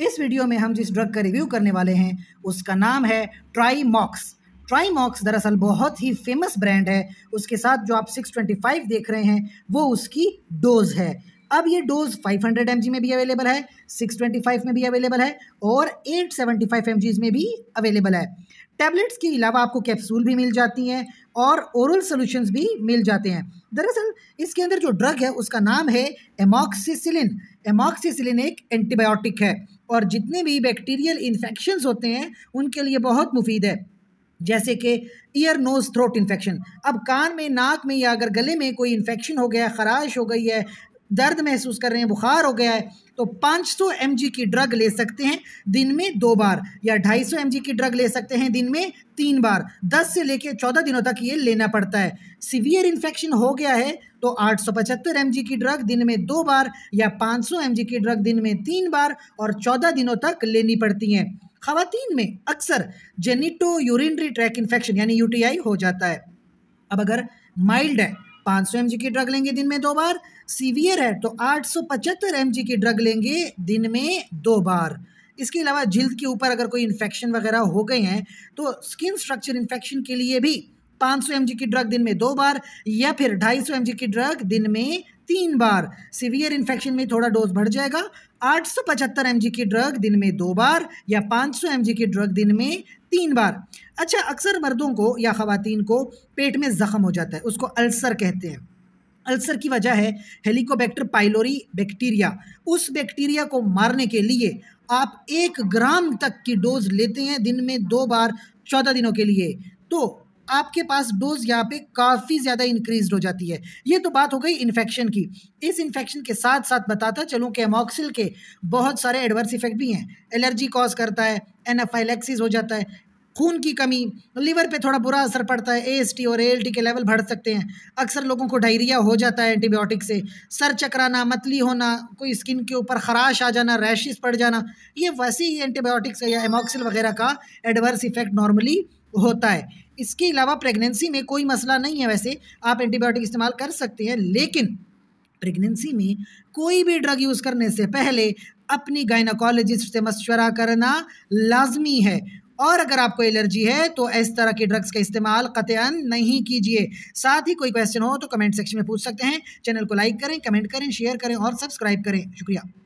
इस वीडियो में हम जिस ड्रग का रिव्यू करने वाले हैं उसका नाम है ट्राईमॉक्स ट्राईमॉक्स दरअसल बहुत ही फेमस ब्रांड है उसके साथ जो आप 625 देख रहे हैं वो उसकी डोज है अब ये डोज 500 हंड्रेड में भी अवेलेबल है 625 में भी अवेलेबल है और 875 सेवेंटी में भी अवेलेबल है टैबलेट्स के अलावा आपको कैप्सूल भी मिल जाती हैं और ओरल सॉल्यूशंस भी मिल जाते हैं दरअसल इसके अंदर जो ड्रग है उसका नाम है एमॉक्सिसिलिन एमॉक्सिसिलिन एक एंटीबायोटिक है और जितने भी बैक्टीरियल इन्फेक्शन होते हैं उनके लिए बहुत मुफीद है जैसे कि ईयर नोज़ थ्रोट इन्फेक्शन अब कान में नाक में या अगर गले में कोई इन्फेक्शन हो गया खराश हो गई है दर्द महसूस कर रहे हैं बुखार हो गया है तो 500 सौ की ड्रग ले सकते हैं दिन में दो बार या 250 सौ की ड्रग ले सकते हैं दिन में तीन बार 10 से लेकर 14 दिनों तक ये लेना पड़ता है सीवियर इन्फेक्शन हो गया है तो आठ सौ पचहत्तर की ड्रग दिन में दो बार या 500 सौ की ड्रग दिन में तीन बार और 14 दिनों तक लेनी पड़ती हैं खातन में अक्सर जेनिटो यूरिनरी ट्रैक इन्फेक्शन यानी यू हो जाता है अब अगर माइल्ड है पाँच सौ की ड्रग लेंगे दिन में दो बार सीवियर है तो आठ सौ पचहत्तर की ड्रग लेंगे दिन में दो बार इसके अलावा जिल्द के ऊपर अगर कोई इन्फेक्शन वगैरह हो गए हैं तो स्किन स्ट्रक्चर इन्फेक्शन के लिए भी 500 सौ की ड्रग दिन में दो बार या फिर 250 सौ की ड्रग दिन में तीन बार सीवियर इन्फेक्शन में थोड़ा डोज बढ़ जाएगा 875 पचहत्तर की ड्रग दिन में दो बार या 500 सौ की ड्रग दिन में तीन बार अच्छा अक्सर मर्दों को या खातन को पेट में जख्म हो जाता है उसको अल्सर कहते हैं अल्सर की वजह है हेलिकोबैक्टर पाइलोरी बैक्टीरिया उस बैक्टीरिया को मारने के लिए आप एक ग्राम तक की डोज लेते हैं दिन में दो बार चौदह दिनों के लिए तो आपके पास डोज यहाँ पे काफ़ी ज़्यादा इंक्रीज हो जाती है ये तो बात हो गई इन्फेक्शन की इस इन्फेक्शन के साथ साथ बताता चलूँ कि एमोक्सिल के बहुत सारे एडवर्स इफेक्ट भी हैं एलर्जी कॉज करता है एनाफाइलेक्सिस हो जाता है खून की कमी लीवर पे थोड़ा बुरा असर पड़ता है एएसटी और एएलटी के लेवल बढ़ सकते हैं अक्सर लोगों को डायरिया हो जाता है एंटीबायोटिक से सर चकराना मतली होना कोई स्किन के ऊपर खराश आ जाना रैशेस पड़ जाना ये वैसे ही एंटीबायोटिक्स या एमोक्सिल वगैरह का एडवर्स इफेक्ट नॉर्मली होता है इसके अलावा प्रेगनेंसी में कोई मसला नहीं है वैसे आप एंटीबायोटिक इस्तेमाल कर सकते हैं लेकिन प्रेगनेंसी में कोई भी ड्रग यूज़ करने से पहले अपनी गायनाकोलॉजिस्ट से मशवरा करना लाजमी है और अगर आपको एलर्जी है तो इस तरह के ड्रग्स का इस्तेमाल कतान नहीं कीजिए साथ ही कोई क्वेश्चन हो तो कमेंट सेक्शन में पूछ सकते हैं चैनल को लाइक करें कमेंट करें शेयर करें और सब्सक्राइब करें शुक्रिया